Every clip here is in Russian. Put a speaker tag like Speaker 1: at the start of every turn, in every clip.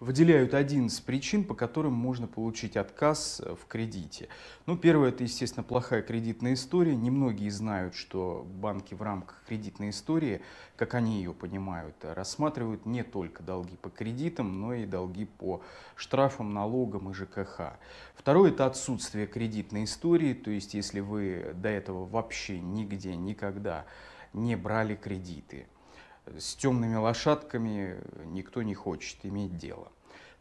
Speaker 1: выделяют 11 причин, по которым можно получить отказ э, в кредите. Ну, первое – это, естественно, плохая кредитная история. Немногие знают, что банки в рамках кредитной истории, как они ее понимают, э, рассматривают не только долги по кредитам, но и долги по штрафам, налогам и ЖКХ. Второе – это отсутствие кредитной истории, то есть если вы до этого вообще нигде, никогда не брали кредиты – с темными лошадками никто не хочет иметь дело.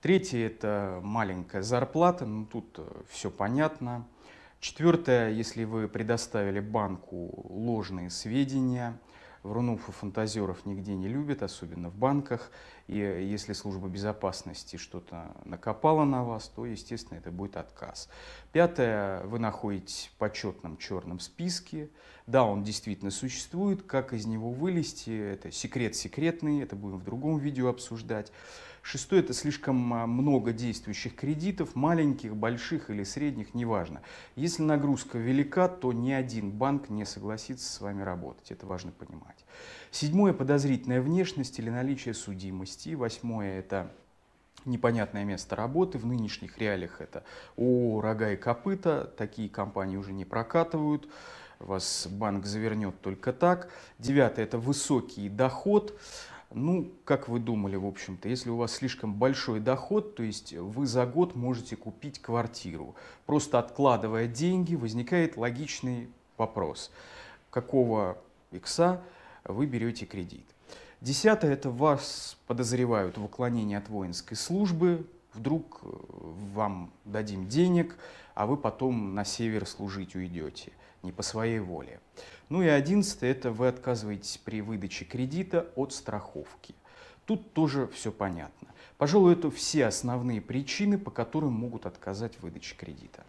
Speaker 1: Третье – это маленькая зарплата, ну тут э, все понятно. Четвертое, если вы предоставили банку ложные сведения – Врунов и фантазеров нигде не любят, особенно в банках. И если служба безопасности что-то накопала на вас, то, естественно, это будет отказ. Пятое, вы находитесь в почетном черном списке. Да, он действительно существует. Как из него вылезти, это секрет секретный, это будем в другом видео обсуждать. Шестое – это слишком а, много действующих кредитов, маленьких, больших или средних, неважно. Если нагрузка велика, то ни один банк не согласится с вами работать. Это важно понимать понимать. Седьмое – подозрительная внешность или наличие судимости. Восьмое – это непонятное место работы. В нынешних реалиях это ООО «Рога и копыта». Такие компании уже не прокатывают. Вас банк завернет только так. Девятое – это высокий доход. Ну, как вы думали, в общем-то, если у вас слишком большой доход, то есть вы за год можете купить квартиру. Просто откладывая деньги, возникает логичный вопрос. Какого икса вы берете кредит. Десятое – это вас подозревают в уклонении от воинской службы, вдруг э, вам дадим денег, а вы потом на север служить уйдете, не по своей воле. Ну и одиннадцатое – это вы отказываетесь при выдаче кредита от страховки. Тут тоже все понятно. Пожалуй, это все основные причины, по которым могут отказать в выдаче кредита.